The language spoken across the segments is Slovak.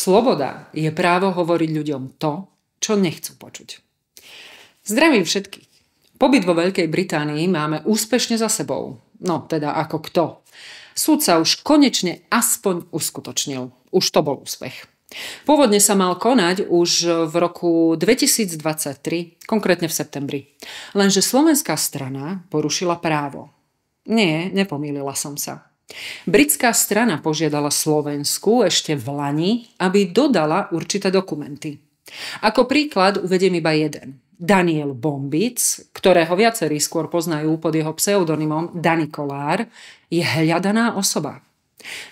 Sloboda je právo hovoriť ľuďom to, čo nechcú počuť. Zdravím všetkých. Pobyt vo Veľkej Británii máme úspešne za sebou. No, teda ako kto. Súd sa už konečne aspoň uskutočnil. Už to bol úspech. Pôvodne sa mal konať už v roku 2023, konkrétne v septembri. Lenže slovenská strana porušila právo. Nie, nepomýlila som sa. Britská strana požiadala Slovensku ešte v Lani, aby dodala určité dokumenty. Ako príklad uvediem iba jeden. Daniel Bombic, ktorého viacerí skôr poznajú pod jeho pseudonymom Dani Kolár, je hľadaná osoba.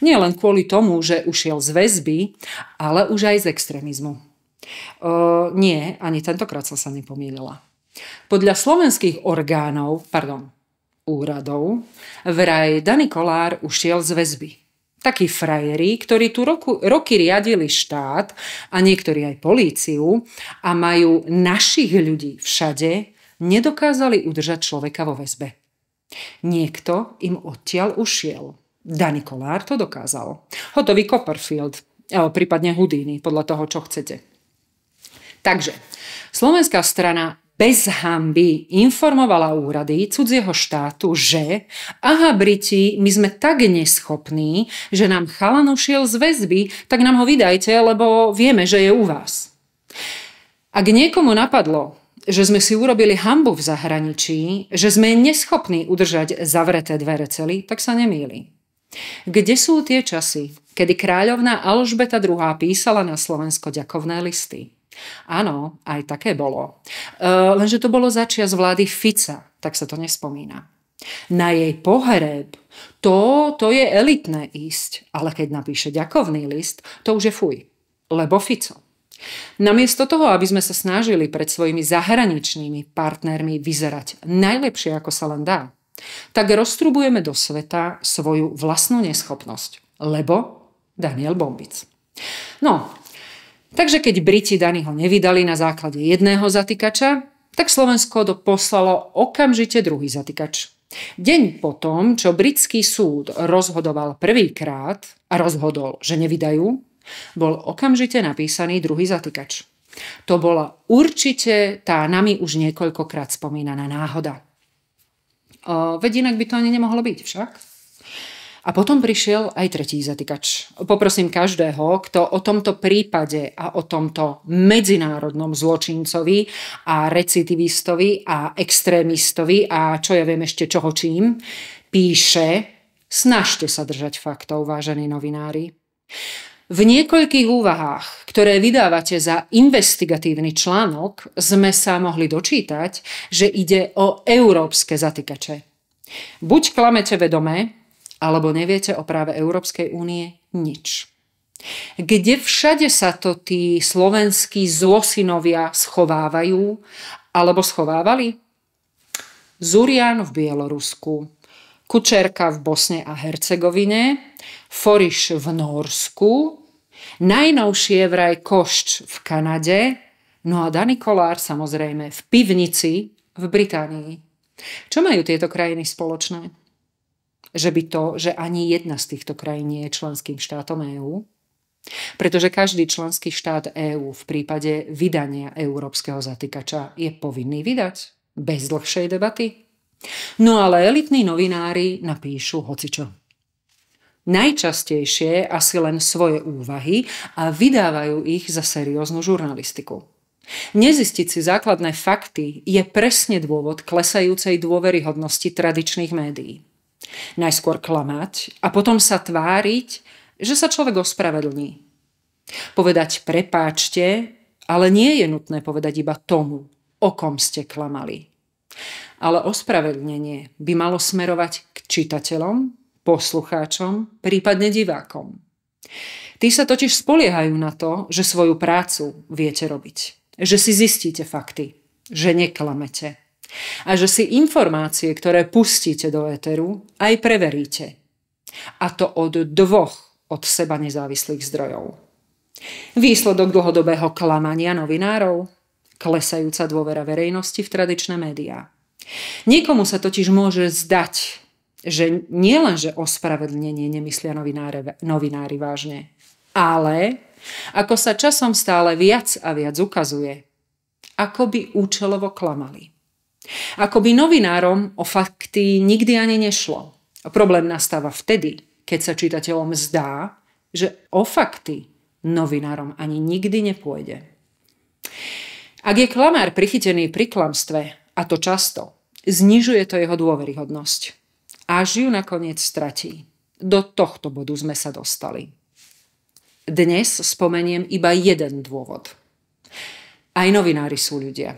Nie len kvôli tomu, že ušiel z väzby, ale už aj z extrémizmu. E, nie, ani tentokrát som sa nepomielila. Podľa slovenských orgánov, pardon, úradov, vraj Dani Kolár ušiel z väzby. Takí frajeri, ktorí tu roku, roky riadili štát a niektorí aj políciu a majú našich ľudí všade, nedokázali udržať človeka vo väzbe. Niekto im odtiaľ ušiel. Dani Kolár to dokázal. Hotový Copperfield, e, prípadne Houdini, podľa toho, čo chcete. Takže, slovenská strana bez hamby informovala úrady cudzieho štátu, že aha Briti, my sme tak neschopní, že nám chalano šiel z väzby, tak nám ho vydajte, lebo vieme, že je u vás. Ak niekomu napadlo, že sme si urobili hambu v zahraničí, že sme neschopní udržať zavreté dvere celý, tak sa nemýli. Kde sú tie časy, kedy kráľovná Alžbeta II. písala na Slovensko ďakovné listy? Áno, aj také bolo. E, lenže to bolo začias vlády Fica, tak sa to nespomína. Na jej pohreb, to, to je elitné ísť, ale keď napíše ďakovný list, to už je fuj, lebo Fico. Namiesto toho, aby sme sa snažili pred svojimi zahraničnými partnermi vyzerať najlepšie, ako sa len dá, tak roztrubujeme do sveta svoju vlastnú neschopnosť, lebo Daniel Bombic. No, Takže keď Briti ho nevydali na základe jedného zatýkača, tak Slovensko poslalo okamžite druhý zatýkač. Deň potom, čo britský súd rozhodoval prvýkrát a rozhodol, že nevydajú, bol okamžite napísaný druhý zatýkač. To bola určite tá nami už niekoľkokrát spomínaná náhoda. Veď inak by to ani nemohlo byť však. A potom prišiel aj tretí zatýkač. Poprosím každého, kto o tomto prípade a o tomto medzinárodnom zločincovi a recidivistovi a extrémistovi a čo ja viem ešte čoho čím, píše, snažte sa držať faktov, vážení novinári. V niekoľkých úvahách, ktoré vydávate za investigatívny článok, sme sa mohli dočítať, že ide o európske zatýkače. Buď klamete vedome, alebo neviete o práve Európskej únie nič. Kde všade sa to tí slovenskí zlosinovia schovávajú alebo schovávali? Zurian v Bielorusku, Kučerka v Bosne a Hercegovine, Foriš v Norsku, najnovšie vraj Košč v Kanade, no a Dani Kolár samozrejme v pivnici v Británii. Čo majú tieto krajiny spoločné? že by to, že ani jedna z týchto krajín nie je členským štátom EÚ, pretože každý členský štát EÚ v prípade vydania európskeho zatýkača je povinný vydať bez dlhšej debaty. No ale elitní novinári napíšu hocičo. Najčastejšie asi len svoje úvahy a vydávajú ich za serióznu žurnalistiku. Nezistiť si základné fakty je presne dôvod klesajúcej dôveryhodnosti tradičných médií. Najskôr klamať a potom sa tváriť, že sa človek ospravedlní. Povedať prepáčte, ale nie je nutné povedať iba tomu, o kom ste klamali. Ale ospravedlnenie by malo smerovať k čitateľom, poslucháčom, prípadne divákom. Tí sa totiž spoliehajú na to, že svoju prácu viete robiť, že si zistíte fakty, že neklamete. A že si informácie, ktoré pustíte do éteru, aj preveríte. A to od dvoch od seba nezávislých zdrojov. Výsledok dlhodobého klamania novinárov, klesajúca dôvera verejnosti v tradičné médiá. Niekomu sa totiž môže zdať, že nielenže ospravedlnenie nemyslia novináre, novinári vážne, ale ako sa časom stále viac a viac ukazuje, ako by účelovo klamali. Akoby novinárom o fakty nikdy ani nešlo. problém nastáva vtedy, keď sa čitateľom zdá, že o fakty novinárom ani nikdy nepôjde. Ak je klamár prichytený pri klamstve, a to často, znižuje to jeho dôveryhodnosť. Až ju nakoniec stratí. Do tohto bodu sme sa dostali. Dnes spomeniem iba jeden dôvod. Aj novinári sú ľudia.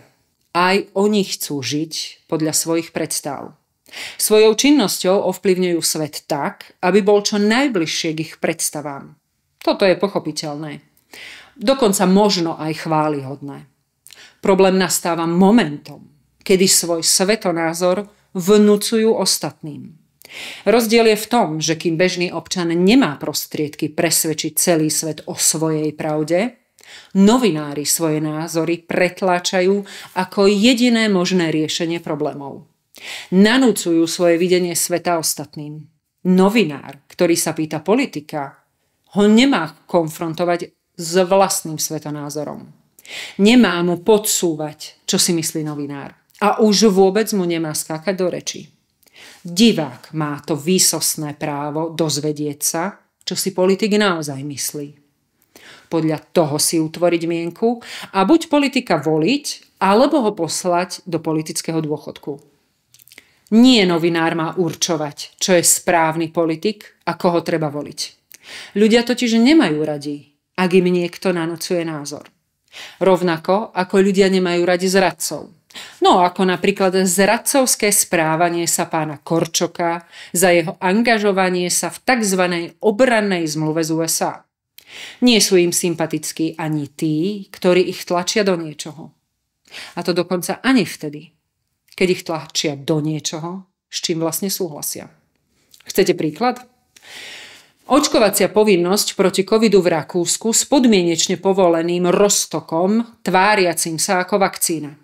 Aj oni chcú žiť podľa svojich predstav. Svojou činnosťou ovplyvňujú svet tak, aby bol čo najbližšie k ich predstavám. Toto je pochopiteľné. Dokonca možno aj chválihodné. Problém nastáva momentom, kedy svoj svetonázor vnúcujú ostatným. Rozdiel je v tom, že kým bežný občan nemá prostriedky presvedčiť celý svet o svojej pravde, Novinári svoje názory pretláčajú ako jediné možné riešenie problémov. Nanúcujú svoje videnie sveta ostatným. Novinár, ktorý sa pýta politika, ho nemá konfrontovať s vlastným svetonázorom. Nemá mu podsúvať, čo si myslí novinár. A už vôbec mu nemá skákať do reči. Divák má to výsostné právo dozvedieť sa, čo si politik naozaj myslí podľa toho si utvoriť mienku a buď politika voliť, alebo ho poslať do politického dôchodku. Nie novinár má určovať, čo je správny politik a koho treba voliť. Ľudia totiž nemajú radi, ak im niekto nanocuje názor. Rovnako ako ľudia nemajú radi zradcov. No ako napríklad zradcovské správanie sa pána Korčoka za jeho angažovanie sa v tzv. obrannej zmluve z USA. Nie sú im sympatickí ani tí, ktorí ich tlačia do niečoho. A to dokonca ani vtedy, keď ich tlačia do niečoho, s čím vlastne súhlasia. Chcete príklad? Očkovacia povinnosť proti covidu v Rakúsku s podmienečne povoleným roztokom, tváriacim sa ako vakcína.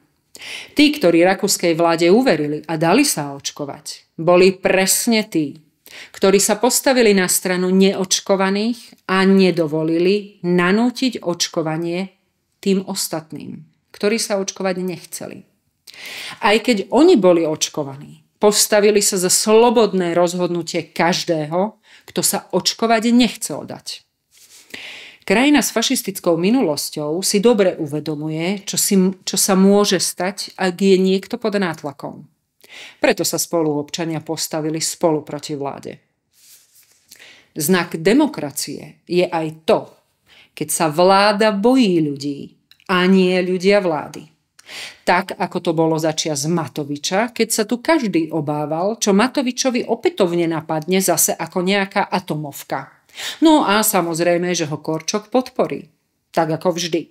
Tí, ktorí rakúskej vláde uverili a dali sa očkovať, boli presne tí, ktorí sa postavili na stranu neočkovaných a nedovolili nanútiť očkovanie tým ostatným, ktorí sa očkovať nechceli. Aj keď oni boli očkovaní, postavili sa za slobodné rozhodnutie každého, kto sa očkovať nechcel dať. Krajina s fašistickou minulosťou si dobre uvedomuje, čo, si, čo sa môže stať, ak je niekto pod nátlakom. Preto sa spolu občania postavili spolu proti vláde. Znak demokracie je aj to, keď sa vláda bojí ľudí a nie ľudia vlády. Tak, ako to bolo začia z Matoviča, keď sa tu každý obával, čo Matovičovi opätovne napadne zase ako nejaká atomovka. No a samozrejme, že ho Korčok podporí. Tak ako vždy.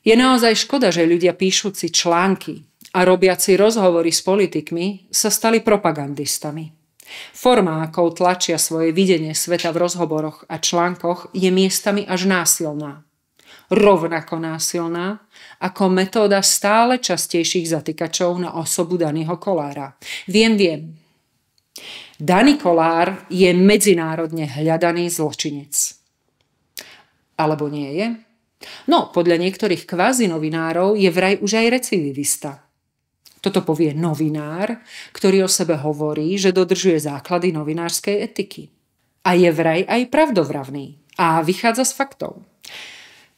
Je naozaj škoda, že ľudia píšuci články a robiaci rozhovory s politikmi sa stali propagandistami. Forma, akou tlačia svoje videnie sveta v rozhovoroch a článkoch, je miestami až násilná. Rovnako násilná ako metóda stále častejších zatykačov na osobu daného kolára. Viem, viem. Daný kolár je medzinárodne hľadaný zločinec. Alebo nie je? No, podľa niektorých kvázi novinárov je vraj už aj recidivista. Toto povie novinár, ktorý o sebe hovorí, že dodržuje základy novinárskej etiky. A je vraj aj pravdovravný a vychádza z faktov.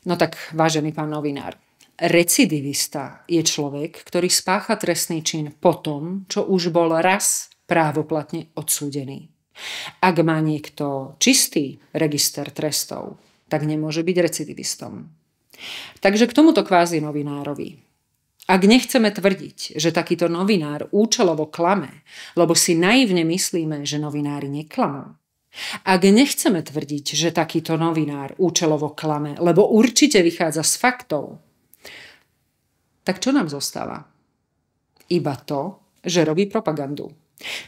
No tak, vážený pán novinár, recidivista je človek, ktorý spácha trestný čin po tom, čo už bol raz právoplatne odsúdený. Ak má niekto čistý register trestov, tak nemôže byť recidivistom. Takže k tomuto kvázi novinárovi ak nechceme tvrdiť, že takýto novinár účelovo klame, lebo si naivne myslíme, že novinári neklamú, ak nechceme tvrdiť, že takýto novinár účelovo klame, lebo určite vychádza z faktov, tak čo nám zostáva? Iba to, že robí propagandu.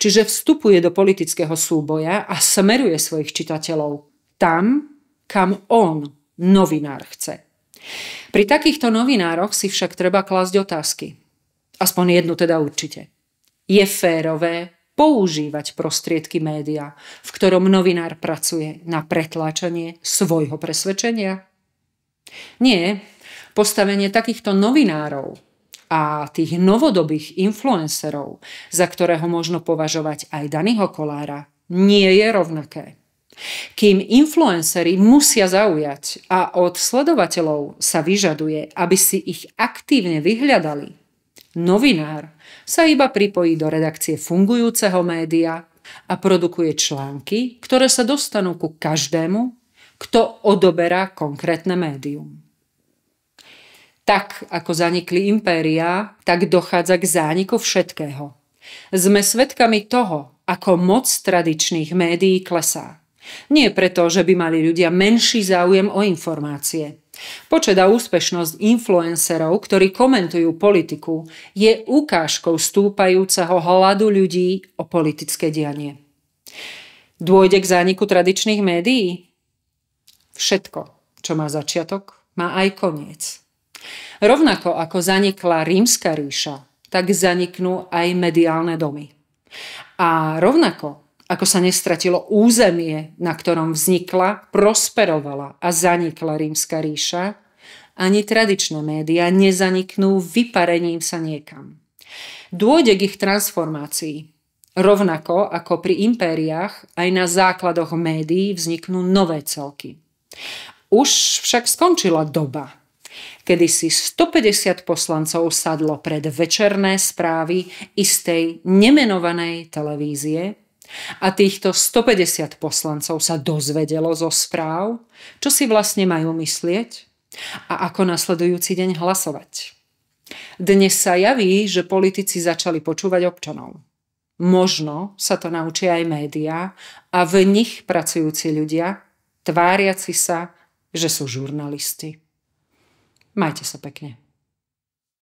Čiže vstupuje do politického súboja a smeruje svojich čitateľov tam, kam on, novinár, chce. Pri takýchto novinároch si však treba klásť otázky. Aspoň jednu teda určite. Je férové používať prostriedky média, v ktorom novinár pracuje na pretláčanie svojho presvedčenia? Nie, postavenie takýchto novinárov a tých novodobých influencerov, za ktorého možno považovať aj Daniho Kolára, nie je rovnaké. Kým influencery musia zaujať a od sledovateľov sa vyžaduje, aby si ich aktívne vyhľadali, novinár sa iba pripojí do redakcie fungujúceho média a produkuje články, ktoré sa dostanú ku každému, kto odoberá konkrétne médium. Tak ako zanikli impéria, tak dochádza k zániku všetkého. Sme svedkami toho, ako moc tradičných médií klesá. Nie preto, že by mali ľudia menší záujem o informácie. Počet a úspešnosť influencerov, ktorí komentujú politiku, je ukážkou stúpajúceho hladu ľudí o politické dianie. Dôjde k zániku tradičných médií? Všetko, čo má začiatok, má aj koniec. Rovnako ako zanikla rímska ríša, tak zaniknú aj mediálne domy. A rovnako ako sa nestratilo územie, na ktorom vznikla, prosperovala a zanikla rímska ríša, ani tradičné médiá nezaniknú vyparením sa niekam. Dôjde k ich transformácii. Rovnako ako pri impériách, aj na základoch médií vzniknú nové celky. Už však skončila doba, kedy si 150 poslancov sadlo pred večerné správy istej nemenovanej televízie a týchto 150 poslancov sa dozvedelo zo správ, čo si vlastne majú myslieť a ako nasledujúci deň hlasovať. Dnes sa javí, že politici začali počúvať občanov. Možno sa to naučia aj médiá a v nich pracujúci ľudia, tváriaci sa, že sú žurnalisti. Majte sa pekne.